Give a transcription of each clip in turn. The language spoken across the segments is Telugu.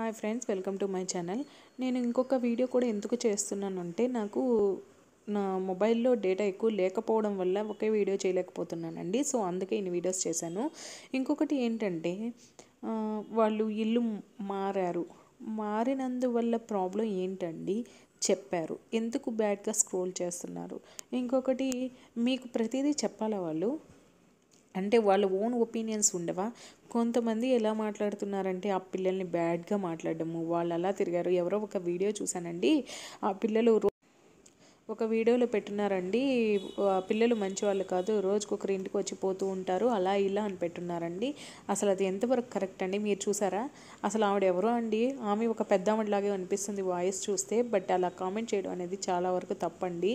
hi friends welcome to my channel నేను ఇంకొక వీడియో కూడా ఎందుకు చేస్తున్నానంటే నాకు నా మొబైల్లో డేటా ఎక్కువ లేకపోవడం వల్ల ఒకే వీడియో చేయలేకపోతున్నానండి సో అందుకే ఇన్ని వీడియోస్ చేశాను ఇంకొకటి ఏంటంటే వాళ్ళు ఇల్లు మారారు మారినందువల్ల ప్రాబ్లం ఏంటండి చెప్పారు ఎందుకు బ్యాడ్గా స్క్రోల్ చేస్తున్నారు ఇంకొకటి మీకు ప్రతిదీ చెప్పాలా వాళ్ళు అంటే వాళ్ళ ఓన్ ఒపీనియన్స్ ఉండవా కొంతమంది ఎలా మాట్లాడుతున్నారంటే ఆ పిల్లల్ని బ్యాడ్గా మాట్లాడము వాళ్ళు అలా తిరిగారు ఎవరో ఒక వీడియో చూశానండి ఆ పిల్లలు ఒక వీడియోలో పెట్టున్నారండి పిల్లలు మంచి వాళ్ళు కాదు రోజుకొకరి ఇంటికి వచ్చి పోతూ ఉంటారు అలా ఇలా అని పెట్టున్నారండి అసలు అది ఎంతవరకు కరెక్ట్ అండి మీరు చూసారా అసలు ఆవిడ ఎవరో అండి ఆమె ఒక పెద్ద ఆవిడలాగే అనిపిస్తుంది వాయిస్ చూస్తే బట్ అలా కామెంట్ చేయడం అనేది చాలా వరకు తప్పండి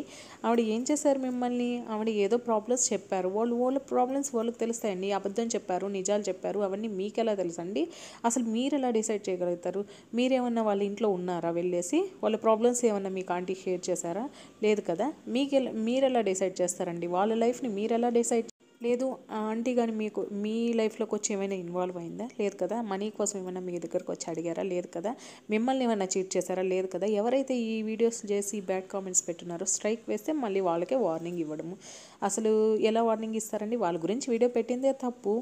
ఆవిడ ఏం చేశారు మిమ్మల్ని ఆవిడ ఏదో ప్రాబ్లమ్స్ చెప్పారు వాళ్ళు వాళ్ళ ప్రాబ్లమ్స్ వాళ్ళకి తెలుస్తాయండి అబద్ధం చెప్పారు నిజాలు చెప్పారు అవన్నీ మీకు ఎలా తెలుసండి అసలు మీరు ఎలా డిసైడ్ చేయగలుగుతారు మీరేమన్నా వాళ్ళ ఇంట్లో ఉన్నారా వెళ్ళేసి వాళ్ళ ప్రాబ్లమ్స్ ఏమన్నా మీకు ఆంటీ షేర్ చేశారా లేదు కదా మీకు మీరు ఎలా డిసైడ్ చేస్తారండి వాళ్ళ లైఫ్ని మీరు ఎలా డిసైడ్ లేదు ఆంటీ కానీ మీకు మీ లైఫ్లోకి వచ్చి ఏమైనా ఇన్వాల్వ్ అయిందా లేదు కదా మనీ కోసం ఏమైనా మీ దగ్గరకు వచ్చి అడిగారా లేదు కదా మిమ్మల్ని ఏమైనా చీట్ చేశారా లేదు కదా ఎవరైతే ఈ వీడియోస్ చేసి బ్యాడ్ కామెంట్స్ పెట్టున్నారో స్ట్రైక్ వేస్తే మళ్ళీ వాళ్ళకే వార్నింగ్ ఇవ్వడము అసలు ఎలా వార్నింగ్ ఇస్తారండి వాళ్ళ గురించి వీడియో పెట్టిందే తప్పు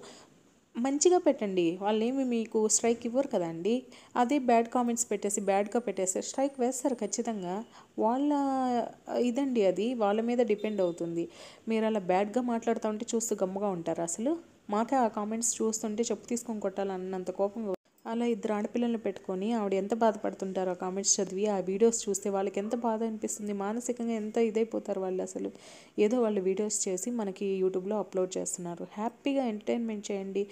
మంచిగా పెట్టండి వాళ్ళు ఏమి మీకు స్ట్రైక్ ఇవ్వరు కదండి అదే బ్యాడ్ కామెంట్స్ పెట్టేసి బ్యాడ్గా పెట్టేసి స్ట్రైక్ వేస్తారు ఖచ్చితంగా వాళ్ళ ఇదండి అది వాళ్ళ మీద డిపెండ్ అవుతుంది మీరు అలా బ్యాడ్గా మాట్లాడుతూ ఉంటే చూస్తూ గమ్ముగా ఉంటారు అసలు మాకే ఆ కామెంట్స్ చూస్తుంటే చెప్పు తీసుకొని కొట్టాలన్నంత కోపం అలా ఇద్దరు ఆడపిల్లలను పెట్టుకొని ఆవిడ ఎంత బాధపడుతుంటారో కామెంట్స్ చదివి ఆ వీడియోస్ చూస్తే వాళ్ళకి ఎంత బాధ అనిపిస్తుంది మానసికంగా ఎంత ఇదైపోతారు వాళ్ళు అసలు ఏదో వాళ్ళు వీడియోస్ చేసి మనకి యూట్యూబ్లో అప్లోడ్ చేస్తున్నారు హ్యాపీగా ఎంటర్టైన్మెంట్ చేయండి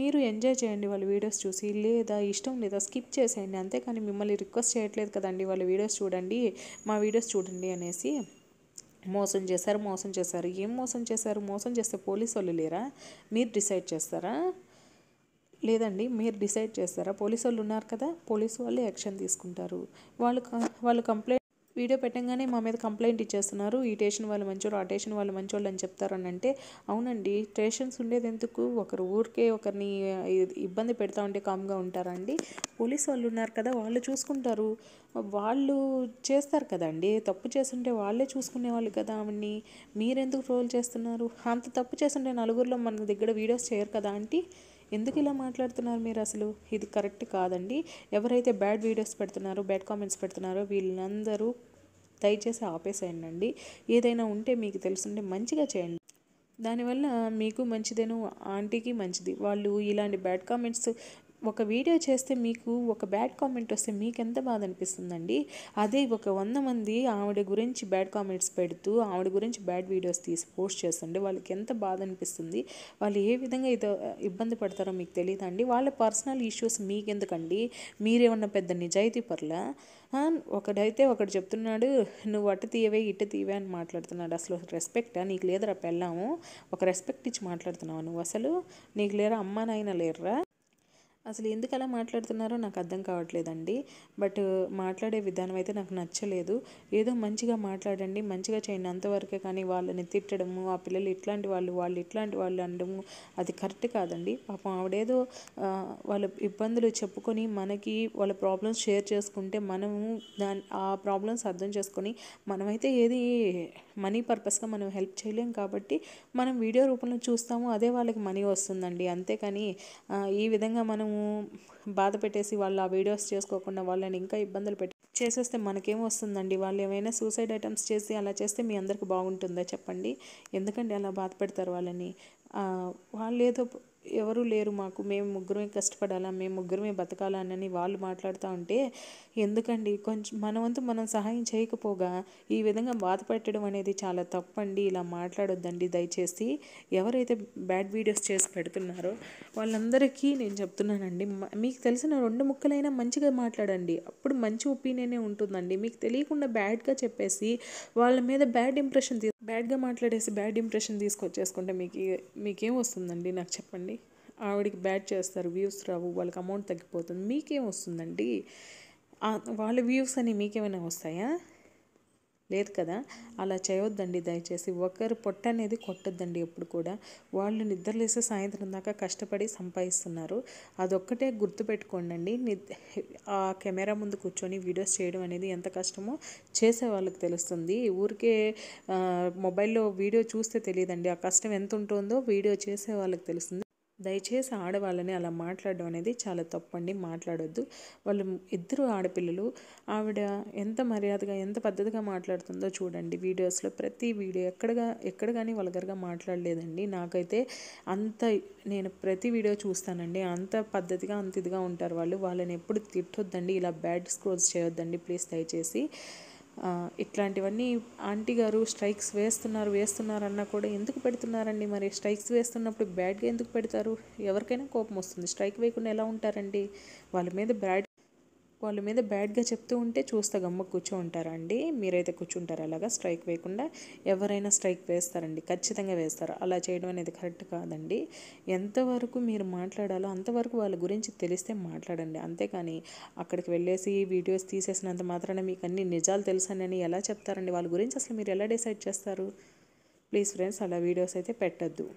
మీరు ఎంజాయ్ చేయండి వాళ్ళ వీడియోస్ చూసి లేదా ఇష్టం లేదా స్కిప్ చేసేయండి అంతేకాని మిమ్మల్ని రిక్వెస్ట్ చేయట్లేదు కదండి వాళ్ళ వీడియోస్ చూడండి మా వీడియోస్ చూడండి అనేసి మోసం చేశారు మోసం చేశారు ఏం మోసం చేశారు మోసం చేస్తే పోలీసు వాళ్ళు లేరా మీరు డిసైడ్ చేస్తారా లేదండి మీరు డిసైడ్ చేస్తారా పోలీసు వాళ్ళు ఉన్నారు కదా పోలీసు వాళ్ళే యాక్షన్ తీసుకుంటారు వాళ్ళు వాళ్ళు కంప్లైంట్ వీడియో పెట్టంగానే మా మీద కంప్లైంట్ ఇచ్చేస్తున్నారు ఈ స్టేషన్ వాళ్ళు మంచోళ్ళు ఆ స్టేషన్ వాళ్ళు మంచోళ్ళు అని చెప్తారని అంటే అవునండి స్టేషన్స్ ఉండేది ఎందుకు ఒకరు ఊరికే ఒకరిని ఇబ్బంది పెడతా ఉంటే కామ్గా ఉంటారండి పోలీసు వాళ్ళు ఉన్నారు కదా వాళ్ళు చూసుకుంటారు వాళ్ళు చేస్తారు కదండి తప్పు చేస్తుంటే వాళ్ళే చూసుకునే వాళ్ళు కదా ఆమెని మీరెందుకు ట్రోల్ చేస్తున్నారు అంత తప్పు చేస్తుంటే నలుగురిలో మన దగ్గర వీడియోస్ చేయరు కదా అంటే ఎందుకు ఇలా మాట్లాడుతున్నారు మీరు అసలు ఇది కరెక్ట్ కాదండి ఎవరైతే బ్యాడ్ వీడియోస్ పెడుతున్నారో బ్యాడ్ కామెంట్స్ పెడుతున్నారో వీళ్ళందరూ దయచేసి ఆపేసేయండి ఏదైనా ఉంటే మీకు తెలుసుంటే మంచిగా చేయండి దానివల్ల మీకు మంచిదేను ఆంటీకి మంచిది వాళ్ళు ఇలాంటి బ్యాడ్ కామెంట్స్ ఒక వీడియో చేస్తే మీకు ఒక బ్యాడ్ కామెంట్ వస్తే మీకు ఎంత బాధ అనిపిస్తుందండి అదే ఒక వంద మంది ఆవిడ గురించి బ్యాడ్ కామెంట్స్ పెడుతూ ఆవిడ గురించి బ్యాడ్ వీడియోస్ తీసి పోస్ట్ చేస్తుండే వాళ్ళకి ఎంత బాధ అనిపిస్తుంది వాళ్ళు ఏ విధంగా ఇదో ఇబ్బంది పడతారో మీకు అండి వాళ్ళ పర్సనల్ ఇష్యూస్ మీకెందుకండి మీరేమన్నా పెద్ద నిజాయితీ పర్ల ఒకడైతే ఒకడు చెప్తున్నాడు నువ్వు అటు తీయవే ఇటు తీయవే అని మాట్లాడుతున్నాడు అసలు రెస్పెక్టా నీకు లేదురా పెళ్ళాము ఒక రెస్పెక్ట్ ఇచ్చి మాట్లాడుతున్నావు నువ్వు అసలు నీకు లేరా అమ్మానైనా లేర్రా లేరురా అసలు ఎందుకు అలా మాట్లాడుతున్నారో నాకు అర్థం కావట్లేదండి బట్ మాట్లాడే విధానం అయితే నాకు నచ్చలేదు ఏదో మంచిగా మాట్లాడండి మంచిగా చేయండి అంతవరకే కానీ వాళ్ళని తిట్టడము ఆ పిల్లలు ఇట్లాంటి వాళ్ళు వాళ్ళు ఇట్లాంటి వాళ్ళు అనడము అది కరెక్ట్ కాదండి పాపం ఆవిడేదో వాళ్ళ ఇబ్బందులు చెప్పుకొని మనకి వాళ్ళ ప్రాబ్లమ్స్ షేర్ చేసుకుంటే మనము దాని ఆ ప్రాబ్లమ్స్ అర్థం చేసుకొని మనమైతే ఏది మనీ పర్పస్గా మనం హెల్ప్ చేయలేం కాబట్టి మనం వీడియో రూపంలో చూస్తాము అదే వాళ్ళకి మనీ వస్తుందండి అంతేకాని ఈ విధంగా మనము బాధ పెట్టేసి వాళ్ళు ఆ వీడియోస్ చేసుకోకుండా వాళ్ళని ఇంకా ఇబ్బందులు పెట్టి చేసేస్తే మనకేం వస్తుందండి వాళ్ళు ఏమైనా సూసైడ్ ఐటమ్స్ చేసి అలా చేస్తే మీ అందరికి బాగుంటుందా చెప్పండి ఎందుకంటే అలా బాధ పెడతారు వాళ్ళని వాళ్ళు ఏదో ఎవరూ లేరు మాకు మేము ముగ్గురమే కష్టపడాలా మేము ముగ్గురమే బతకాలనని వాళ్ళు మాట్లాడుతూ ఉంటే ఎందుకండి కొంచెం మన వంతు మనం సహాయం చేయకపోగా ఈ విధంగా బాధ పెట్టడం అనేది చాలా తప్పండి ఇలా మాట్లాడొద్దండి దయచేసి ఎవరైతే బ్యాడ్ వీడియోస్ చేసి పెడుతున్నారో వాళ్ళందరికీ నేను చెప్తున్నానండి మీకు తెలిసిన రెండు ముక్కలైనా మంచిగా మాట్లాడండి అప్పుడు మంచి ఒపీనియనే ఉంటుందండి మీకు తెలియకుండా బ్యాడ్గా చెప్పేసి వాళ్ళ మీద బ్యాడ్ ఇంప్రెషన్ బ్యాడ్గా మాట్లాడేసి బ్యాడ్ ఇంప్రెషన్ తీసుకొచ్చేసుకుంటే మీకు మీకేం వస్తుందండి నాకు చెప్పండి ఆవిడికి బ్యాడ్ చేస్తారు వ్యూస్ రావు వాళ్ళకి అమౌంట్ తగ్గిపోతుంది మీకేం వస్తుందండి వాళ్ళ వ్యూస్ అని మీకేమైనా వస్తాయా లేదు కదా అలా చేయొద్దండి దయచేసి ఒకరు పొట్ట అనేది కొట్టద్దండి ఎప్పుడు కూడా వాళ్ళు నిద్రలేసే సాయంత్రం దాకా కష్టపడి సంపాదిస్తున్నారు అదొక్కటే గుర్తుపెట్టుకోండి ఆ కెమెరా ముందు కూర్చొని వీడియోస్ చేయడం అనేది ఎంత కష్టమో చేసే వాళ్ళకి తెలుస్తుంది ఊరికే మొబైల్లో వీడియో చూస్తే తెలియదండి ఆ కష్టం ఎంత ఉంటుందో వీడియో చేసే వాళ్ళకి తెలుస్తుంది దయచేసి ఆడవాళ్ళని అలా మాట్లాడడం అనేది చాలా తప్పండి మాట్లాడొద్దు వాళ్ళు ఇద్దరు ఆడపిల్లలు ఆవిడ ఎంత మర్యాదగా ఎంత పద్ధతిగా మాట్లాడుతుందో చూడండి వీడియోస్లో ప్రతి వీడియో ఎక్కడగా ఎక్కడ కానీ వల్గర్గా మాట్లాడలేదండి నాకైతే అంత నేను ప్రతి వీడియో చూస్తానండి అంత పద్ధతిగా అంత ఇదిగా ఉంటారు వాళ్ళు వాళ్ళని ఎప్పుడు తిట్టొద్దండి ఇలా బ్యాడ్ స్క్రోల్స్ చేయొద్దండి ప్లీజ్ దయచేసి ఇట్లాంటివన్నీ ఆంటీ గారు స్ట్రైక్స్ వేస్తున్నారు వేస్తున్నారన్నా కూడా ఎందుకు పెడుతున్నారండి మరి స్ట్రైక్స్ వేస్తున్నప్పుడు బ్యాడ్గా ఎందుకు పెడతారు ఎవరికైనా కోపం వస్తుంది స్ట్రైక్ వేయకుండా ఎలా ఉంటారండి వాళ్ళ మీద బ్యాడ్ వాళ్ళ మీద బ్యాడ్గా చెప్తూ ఉంటే చూస్తే గమ్మ కూర్చోంటారా అండి మీరైతే కూర్చుంటారు అలాగా స్ట్రైక్ వేయకుండా ఎవరైనా స్ట్రైక్ వేస్తారండి ఖచ్చితంగా వేస్తారు అలా చేయడం అనేది కరెక్ట్ కాదండి ఎంతవరకు మీరు మాట్లాడాలో అంతవరకు వాళ్ళ గురించి తెలిస్తే మాట్లాడండి అంతేకాని అక్కడికి వెళ్ళేసి వీడియోస్ తీసేసినంత మాత్రాన మీకు అన్ని నిజాలు తెలుసానని ఎలా చెప్తారండి వాళ్ళ గురించి అసలు మీరు ఎలా డిసైడ్ చేస్తారు ప్లీజ్ ఫ్రెండ్స్ అలా వీడియోస్ అయితే పెట్టద్దు